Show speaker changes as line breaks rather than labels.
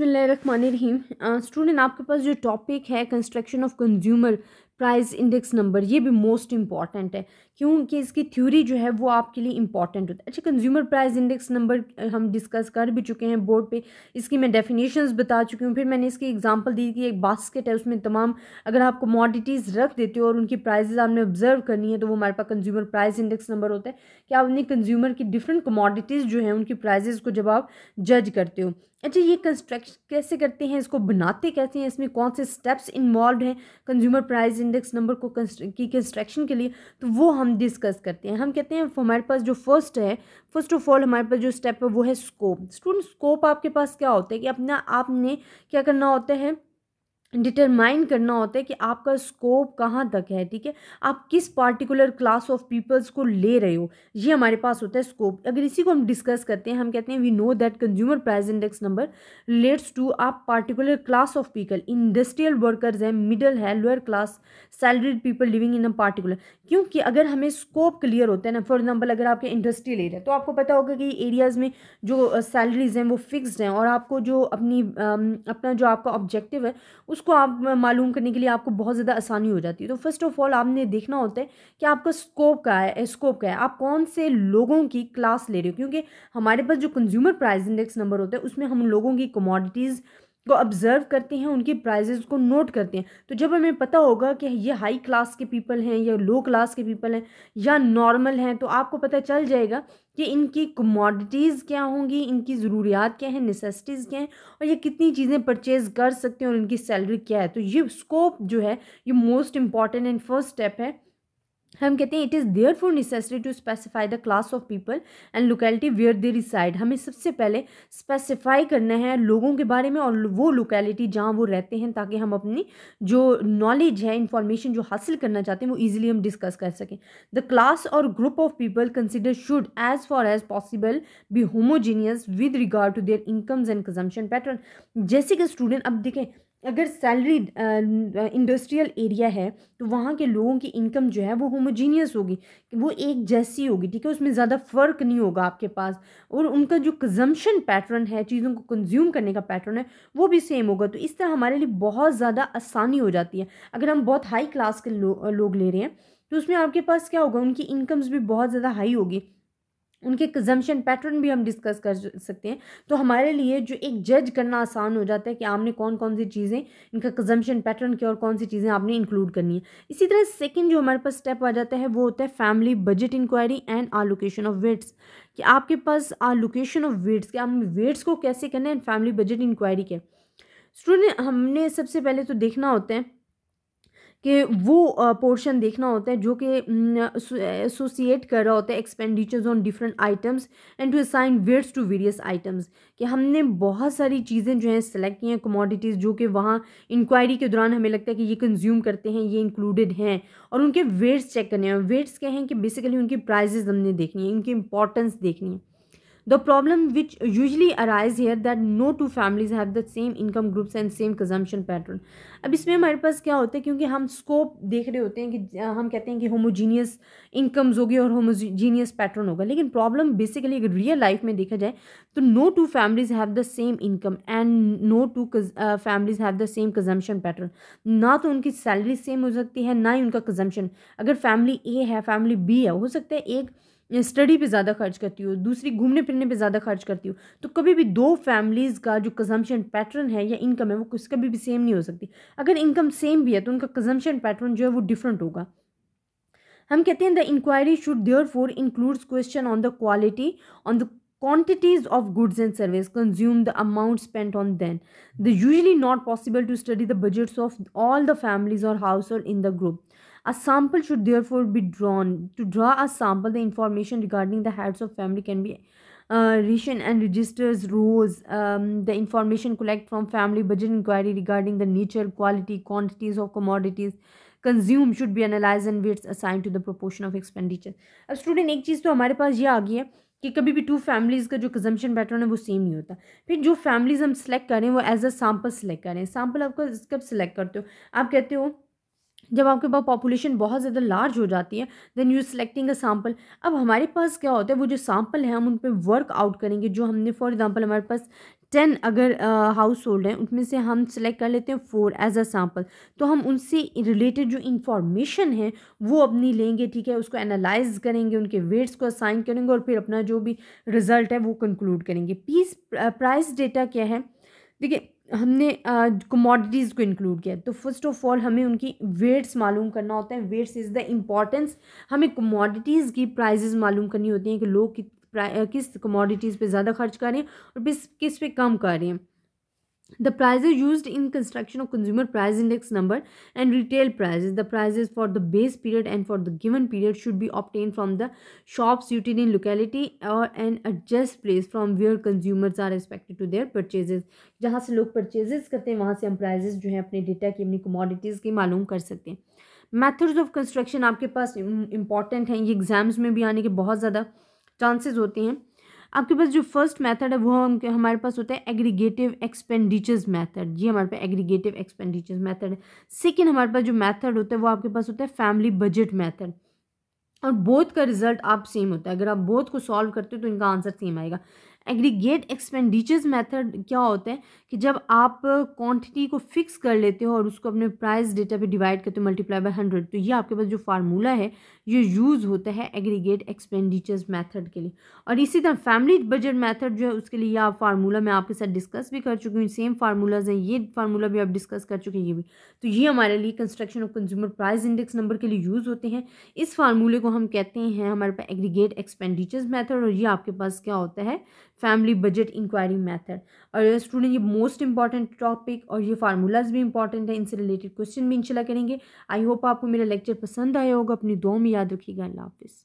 रहीम student आपके पास जो topic है construction of consumer price index number ये भी मोस्ट इंपॉर्टेंट है क्योंकि इसकी थ्योरी जो है वो आपके लिए इंपॉर्टेंट होता है अच्छा कंज्यूमर प्राइस इंडेक्स नंबर हम डिस्कस कर भी चुके हैं बोर्ड पे इसकी मैं डेफिनेशंस बता चुकी हूँ फिर मैंने इसकी एग्जांपल दी कि एक बास्केट है उसमें तमाम अगर आप कमोडिटीज़ रख देते हो और उनकी प्राइजेज आपने ऑब्जर्व करनी है तो वो हमारे पास कंज्यूमर प्राइज इंडेक्स नंबर होता है कि आपने कंज्यूमर की डिफरेंट कमोडिटीज़ जो हैं उनकी प्राइजेज़ को जब आप जज करते हो अच्छा ये कंस्ट्रक्शन कैसे करते हैं इसको बनाते कैसे हैं इसमें कौन से स्टेप्स इन्वॉल्व हैं कंज्यूमर प्राइज इंडेक्स नंबर को की कंस्ट्रक्शन के लिए तो वो हम डिस्कस करते हैं हम कहते हैं हमारे पास जो फर्स्ट है फर्स्ट ऑफ ऑल हमारे पास जो स्टेप है वो है स्कोप स्टूडेंट स्कोप आपके पास क्या होता है कि अपना आपने क्या करना होता है डिटरमाइन करना होता है कि आपका स्कोप कहाँ तक है ठीक है आप किस पार्टिकुलर क्लास ऑफ पीपल्स को ले रहे हो ये हमारे पास होता है स्कोप अगर इसी को हम डिस्कस करते हैं हम कहते हैं we know that consumer price index number relates to आप particular class of people industrial workers हैं मिडल है lower class salaried people living in a particular क्योंकि अगर हमें स्कोप क्लियर होता है ना फॉर एग्जाम्पल अगर आपके इंडस्ट्रियल एरिया तो आपको पता होगा कि एरियाज़ में जो सैलरीज हैं वो फिक्सड हैं और आपको जो अपनी अपना जो आपका ऑब्जेक्टिव है उस उसको आप मालूम करने के लिए आपको बहुत ज़्यादा आसानी हो जाती है तो फर्स्ट ऑफ ऑल आपने देखना होता है कि आपका स्कोप क्या है स्कोप क्या है आप कौन से लोगों की क्लास ले रहे हो क्योंकि हमारे पास जो कंज्यूमर प्राइस इंडेक्स नंबर होता है उसमें हम लोगों की कमोडिटीज़ को ऑब्ज़र्व करते हैं उनकी प्राइजेज़ को नोट करते हैं तो जब हमें पता होगा कि ये हाई क्लास के पीपल हैं या लो क्लास के पीपल हैं या नॉर्मल हैं तो आपको पता चल जाएगा कि इनकी कमोडिटीज़ क्या होंगी इनकी ज़रूरियात क्या हैं नेसेसिटीज़ क्या हैं और ये कितनी चीज़ें परचेज़ कर सकते हैं और इनकी सैलरी क्या है तो ये स्कोप जो है ये most important and first step है हम कहते हैं it is therefore necessary to specify the class of people and locality where they reside हमें सबसे पहले स्पेसिफाई करना है लोगों के बारे में और वो लोकेलिटी जहाँ वो रहते हैं ताकि हम अपनी जो नॉलेज है इंफॉर्मेशन जो हासिल करना चाहते हैं वो ईजिली हम डिस्कस कर सकें the class or group of people consider should as far as possible be homogeneous with regard to their incomes and consumption pattern जैसे कि स्टूडेंट अब देखें अगर सैलरी इंडस्ट्रियल एरिया है तो वहाँ के लोगों की इनकम जो है वो होमोजीनियस होगी वो एक जैसी होगी ठीक है उसमें ज़्यादा फ़र्क नहीं होगा आपके पास और उनका जो कंजम्पशन पैटर्न है चीज़ों को कंज्यूम करने का पैटर्न है वो भी सेम होगा तो इस तरह हमारे लिए बहुत ज़्यादा आसानी हो जाती है अगर हम बहुत हाई क्लास के लो, लोग ले रहे हैं तो उसमें आपके पास क्या होगा उनकी इनकम्स भी बहुत ज़्यादा हाई होगी उनके कंजम्पशन पैटर्न भी हम डिस्कस कर सकते हैं तो हमारे लिए जो एक जज करना आसान हो जाता है कि आपने कौन कौन सी चीज़ें इनका कंजम्पशन पैटर्न क्या और कौन सी चीज़ें आपने इंक्लूड करनी है इसी तरह सेकेंड जो हमारे पास स्टेप आ जाता है वो होता है family budget inquiry and allocation of weights कि आपके पास आलोकेशन ऑफ वेट्स के आप वेट्स को कैसे करना है एंड फैमिली बजट इंक्वायरी के स्टूडेंट हमने सबसे पहले तो देखना होता है कि वो पोर्शन देखना होता है जो कि एसोसिएट कर रहा होता है expenditures on different items and to assign weights to various items कि हमने बहुत सारी चीज़ें जो हैं सेलेक्ट की हैं कमोडिटीज़ जो कि वहाँ इंक्वायरी के दौरान हमें लगता है कि ये कंज्यूम करते हैं ये इंक्लूडेड हैं और उनके वेट्स चेक करने हैं वेट्स क्या हैं कि बेसिकली उनकी प्राइजेज़ हमने देखनी है उनकी इंपॉर्टेंस देखनी है the problem which usually arise here that no two families have the same income groups and same consumption pattern अब इसमें हमारे पास क्या होता है क्योंकि हम स्कोप देख रहे होते हैं कि हम कहते हैं कि होमोजीनियस इनकम्स होगी और होमोजीनियस पैटर्न होगा लेकिन प्रॉब्लम बेसिकली अगर रियल लाइफ में देखा जाए तो no two families have the same income and no two families have the same consumption pattern ना तो उनकी सैलरी सेम हो सकती है ना ही उनका कंजम्पशन अगर फैमिली ए है फैमिली बी है हो सकता है एक स्टडी पे ज़्यादा खर्च करती हो दूसरी घूमने फिरने पे ज़्यादा खर्च करती हो तो कभी भी दो फैमिलीज़ का जो कंजम्पशन पैटर्न है या इनकम है वो कुछ कभी भी सेम नहीं हो सकती अगर इनकम सेम भी है तो उनका कंजम्पशन पैटर्न जो है वो डिफरेंट होगा हम कहते हैं the inquiry should therefore includes question on the quality on the of goods and service consume the amount amount on then the usually not possible to study the budgets of all the families or house or in the group A sample should therefore be drawn. To draw a sample, the information regarding the heads of family can be uh, written and registers rows. Um, the information collected from family budget inquiry regarding the nature, quality, quantities of commodities consume should be analyzed and weights assigned to the proportion of expenditure अब student एक चीज़ तो हमारे पास ये आ गई है कि कभी भी टू फैमिलीज़ का जो कंजम्पशन पैटर्न है वो सेम नहीं होता फिर जो फैमिलीज़ हम सेलेक्ट करें वो एज अ सैम्पल सेलेक्ट करें सैम्पल आपका कब सेलेक्ट करते हो आप कहते हो जब आपके पास पॉपुलेशन बहुत ज़्यादा लार्ज हो जाती है then you selecting a sample अब हमारे पास क्या होता है वो जो सैम्पल है हम उन पर वर्क आउट करेंगे जो हमने फॉर एग्जांपल हमारे पास टेन अगर हाउस होल्ड हैं उनमें से हम सेलेक्ट कर लेते हैं फोर एज अ सैम्पल तो हम उनसे रिलेटेड जो इन्फॉर्मेशन है वो अपनी लेंगे ठीक है उसको एनालाइज करेंगे उनके वेट्स को असाइन करेंगे और फिर अपना जो भी रिज़ल्ट है वो कंक्लूड करेंगे पीस प्राइस डेटा क्या है देखिए हमने कमोडिटीज़ को इंक्लूड किया तो फर्स्ट ऑफ ऑल हमें उनकी वेट्स मालूम करना होता है वेट्स इज़ द इम्पॉर्टेंस हमें कमोडिटीज़ की प्राइजेज़ मालूम करनी होती हैं कि लोग किस कमोडिटीज़ पे ज़्यादा खर्च कर रहे हैं और किस किस पे कम कर रहे हैं The prices used in construction of consumer price index number and retail prices. The prices for the base period and for the given period should be obtained from the shops suited in locality or an adjust place from where consumers are expected to their purchases. जहाँ से लोग purchases करते हैं वहाँ से हम prices जो हैं अपने डेटा की अपनी commodities की मालूम कर सकते हैं मैथड्स ऑफ कंस्ट्रक्शन आपके पास इम्पॉर्टेंट हैं ये एग्ज़ाम्स में भी आने के बहुत ज़्यादा चांसेस होते हैं आपके पास जो फर्स्ट मेथड है वो हम हमारे पास होता है एग्रीगेटिव एक्सपेंडिचर्स मेथड जी हमारे पास एग्रीगेटिव एक्सपेंडिचर्स मेथड है सेकेंड हमारे पास जो मेथड होता है वो आपके पास होता है फैमिली बजट मेथड और बोथ का रिजल्ट आप सेम होता है अगर आप बोथ को सॉल्व करते हो तो इनका आंसर सेम आएगा एग्रीगेट एक्सपेंडिचर्स मेथड क्या होता है कि जब आप क्वांटिटी को फिक्स कर लेते हो और उसको अपने प्राइस डेटा पे डिवाइड करते हो मल्टीप्लाई बाय हंड्रेड तो ये आपके पास जो फार्मूला है ये यूज़ होता है एग्रीगेट एक्सपेंडिचर्स मेथड के लिए और इसी तरह फैमिली बजट मेथड जो है उसके लिए आप फार्मूला मैं आपके साथ डिस्कस भी कर चुकी हूँ सेम फार्मूलाज हैं ये फार्मूला भी आप डिस्कस कर चुके हैं ये भी तो ये हमारे लिए construction of consumer price index number के लिए यूज़ होते हैं इस फार्मूले को हम कहते हैं हमारे पास एग्रीगेट एक्सपेंडिचर्स मैथड और ये आपके पास क्या होता है फैमिली बजट इंक्वायरी मेथड और स्टूडेंट ये मोस्ट इंपॉर्टेंट टॉपिक और ये फार्मूलाज भी इंपॉर्टेंट है इनसे रिलेटेड क्वेश्चन भी इंशाल्लाह करेंगे आई होप आपको मेरा लेक्चर पसंद आया होगा अपनी दो में याद रखिएगा अल्लाह हाफिज़